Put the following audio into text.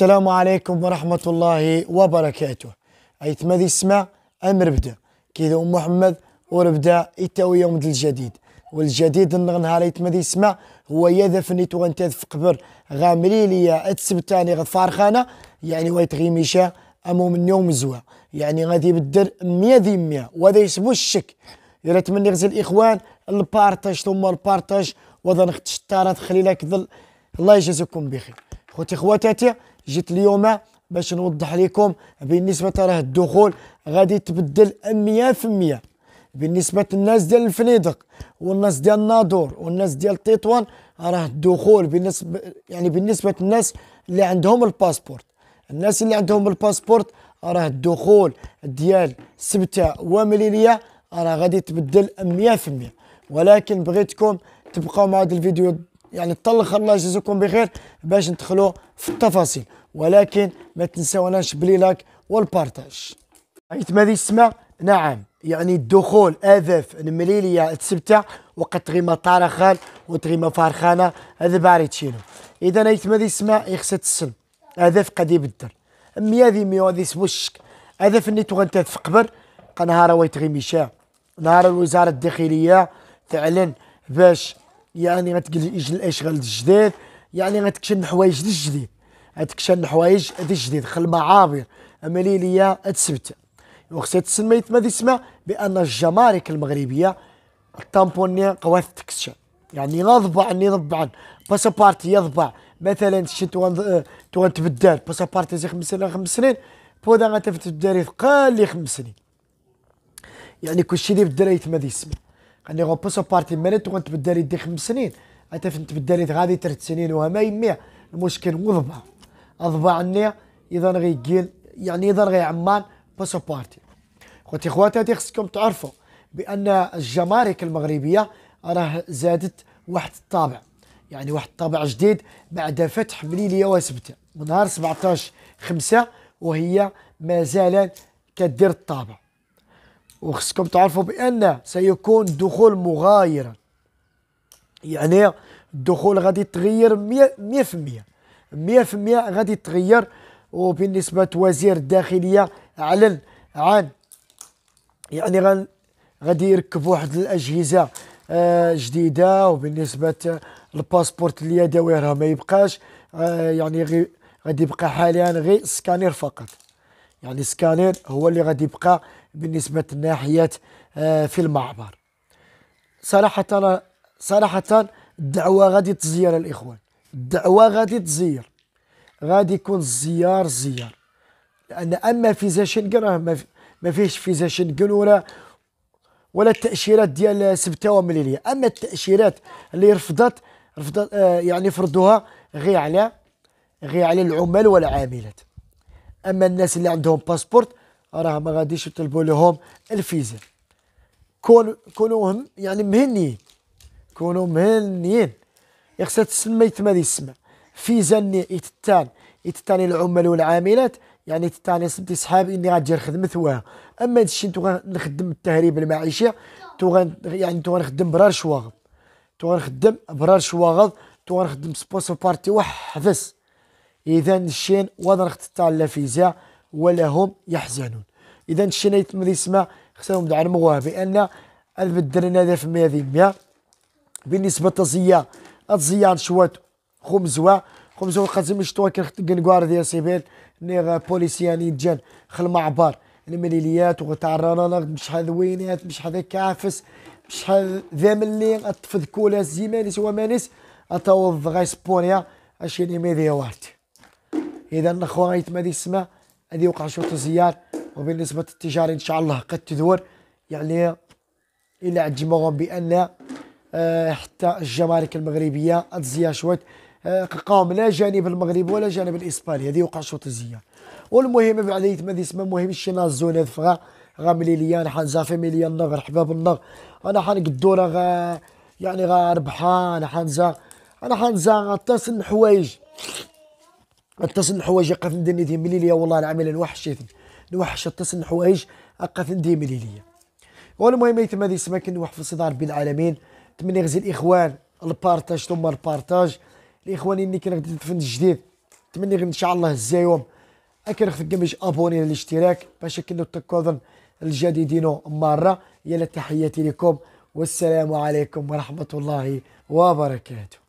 السلام عليكم ورحمة الله وبركاته أيت ماذا يسمع أمر بدا كذا أم محمد وربدا يتاوي يوم الجديد والجديد النهار أيت ماذا يسمع هو يذفني فنيت وانت في قبر غامري ليا أتسبتاني غفار خانة يعني ويتغي غيميشا أمو من يوم زوا يعني غادي يبدل 100 ذي 100 وهذا يسمو الشك إلا تمني غزل الإخوان البارتاج ثم البارتاج وذا نختش التارات خليلك ظل الله يجازيكم بخير خوتي خواتاتي جيت اليوم باش نوضح لكم بالنسبه راه الدخول غادي في 100% بالنسبه للناس ديال الفنيدق والناس ديال الناظور والناس ديال تطوان راه الدخول بالنسبه يعني بالنسبه للناس اللي عندهم الباسبورت الناس اللي عندهم الباسبورت راه الدخول ديال سبته ومليليه راه غادي في 100% ولكن بغيتكم تبقاو مع هذا الفيديو يعني تطلق الله يجزيكم بخير باش ندخلوا في التفاصيل ولكن ما تنساوناش بلي لايك والبارتاج ما دي اسمع نعم يعني الدخول اذف المليلية تسبتع وقت غيمة طارخان وتغيمة فارخانة هذا باريتشينو اذا ما دي اسمع يخسد السلم اذف قد يبدر ميا ذي ميا ذي سبوشك اذف اني تغنت في قبر قنهار ويتغي شاع نهار الوزارة الداخلية تعلن باش يعني غتجي الاشغال الجديد يعني غتكشن حوايج الجديد غتكشن حوايج الجديد خل المعابر مليليه السبت وخصها تسميت ما تسمى بان الجمارك المغربيه الطامبوني قوات تكشن يعني غضبع ضبع ني ضبع يضبع مثلا شت توان تبدل باسابارتي زي خمس سنين خمس سنين بودا غتفت الدراري قال لي خمس سنين يعني كلشي اللي بدل يتما يسمع اني غوبوسو بارتي مالت وغنتبدل يدي خمس سنين حتى فين تبدلت غادي ثلاث سنين ما يميع المشكل وضبع اضبع النية اذا غيكيل يعني اذا غيعمان بوسو بارتي خوتي هادي خصكم تعرفوا بان الجمارك المغربيه راه زادت واحد الطابع يعني واحد الطابع جديد بعد فتح مليليه وسبته من نهار 17 5 وهي مازال كدير الطابع وخصكم تعرفوا بان سيكون دخول مغايرا يعني الدخول غادي يتغير 100% 100% غادي يتغير وبالنسبه وزير الداخليه اعلن عن يعني غادي يركب واحد الاجهزه آه جديده وبالنسبه الباسبورت اليدوي راه ما يبقاش آه يعني غادي يبقى حاليا غير سكانير فقط يعني سكانير هو اللي غادي يبقى بالنسبة لناحية آه، في المعبر صراحة صراحة الدعوة غادي تزير الإخوان الدعوة غادي تزير غادي يكون الزيار زيار لأن أما فيزا شنقن راه ما فيش فيزا شنقن ولا ولا التأشيرات ديال سبتة ومليلية أما التأشيرات اللي رفضت رفضت آه، يعني فرضوها غير على غير على العمال والعاملات أما الناس اللي عندهم باسبورت راه ما غاديش يطلبوا لهم الفيزا كون كونوا يعني مهنيين كونوا مهنيين يخصها تسمى يتما دي السماء فيزا يتتان يتتاني العمال والعاملات يعني تتاني سمتي صحابي اني غادي نخدم واه اما هادشي انتو نخدم التهريب المعيشي تو يعني تو غنخدم برار شواغب تو غنخدم برار شواغب تو غنخدم سبونسور بارتي وحفز اذا الشين وضرخت تاع لا فيزا ولا هم يحزنون اذا الشيء اللي يتم يسمع خصهم دعموها بان البدرنا هذا في مية بالنسبه تزيا تزيا شوات خمزوا خمزوا قزم شتوا كنقوار ديال سيبيل نيغ بوليسياني جان خل معبر المليليات وتعرانا بشحال وينات بشحال كافس بشحال ذا ملي تفذ كولا زيمانيس ومانيس اتوض غاي سبونيا اشيني ميديا وارتي اذا اخوان يتما يسمع هذه وقع شوط الزيار وبالنسبة للتجارة إن شاء الله قد تدور يعني إلى أعجبهم بأن آه، حتى الجمارك المغربية أتزيا شوط آه، قام لا جانب المغرب ولا جانب الإسباني هذه وقع شوط الزيار والمهم ما ذي اسمه مهم شينا الزون هذا فغا غاملي ليان حان زافي مليان نغر حباب النغ انا قدورة راه يعني غا ربحان زا انا غا تصن حوايج اتصل الحوايج قاف ندير ندير مليليه والله العمل نوحش نوحش اتصل الحوايج قاف ندير مليليه والمهم يتم هذه السماك نوح في صدار رب العالمين نتمنى غزي الاخوان البارتاج ثم البارتاج الاخوان اللي كان غادي تدفن الجديد نتمنى ان شاء الله الزايوم اكل في الجميج ابوني الاشتراك باش كنو تكوضن الجديدين مره يلا تحياتي لكم والسلام عليكم ورحمه الله وبركاته